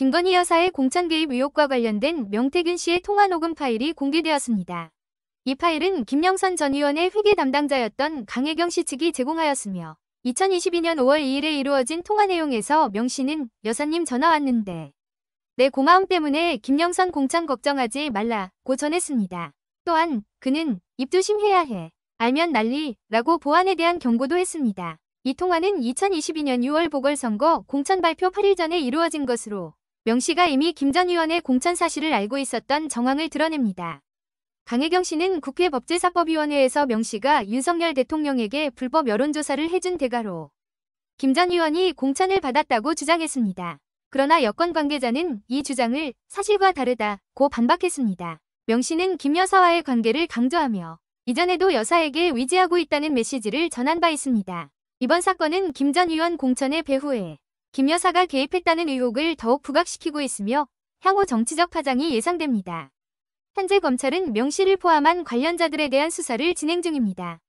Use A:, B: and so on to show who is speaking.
A: 김건희 여사의 공천 개입 의혹과 관련된 명태균 씨의 통화 녹음 파일이 공개되었습니다. 이 파일은 김영선 전 의원의 회계 담당자였던 강혜경 씨 측이 제공하였으며 2022년 5월 2일에 이루어진 통화 내용에서 명 씨는 여사님 전화 왔는데 내 고마움 때문에 김영선 공천 걱정하지 말라 고 전했습니다. 또한 그는 입조심해야 해 알면 난리 라고 보안에 대한 경고도 했습니다. 이 통화는 2022년 6월 보궐선거 공천 발표 8일 전에 이루어진 것으로 명씨가 이미 김 전 의원의 공천 사실을 알고 있었던 정황을 드러냅니다. 강혜경 씨는 국회 법제사법위원회에서 명씨가 윤석열 대통령에게 불법 여론조사를 해준 대가로 김 전 의원이 공천을 받았다고 주장했습니다. 그러나 여권 관계자는 이 주장을 사실과 다르다고 반박했습니다. 명씨는 김 여사와의 관계를 강조하며 이전에도 여사에게 위지하고 있다는 메시지를 전한 바 있습니다. 이번 사건은 김 전 의원 공천의 배후에 김 여사가 개입했다는 의혹을 더욱 부각시키고 있으며 향후 정치적 파장이 예상됩니다. 현재 검찰은 명시를 포함한 관련자들에 대한 수사를 진행 중입니다.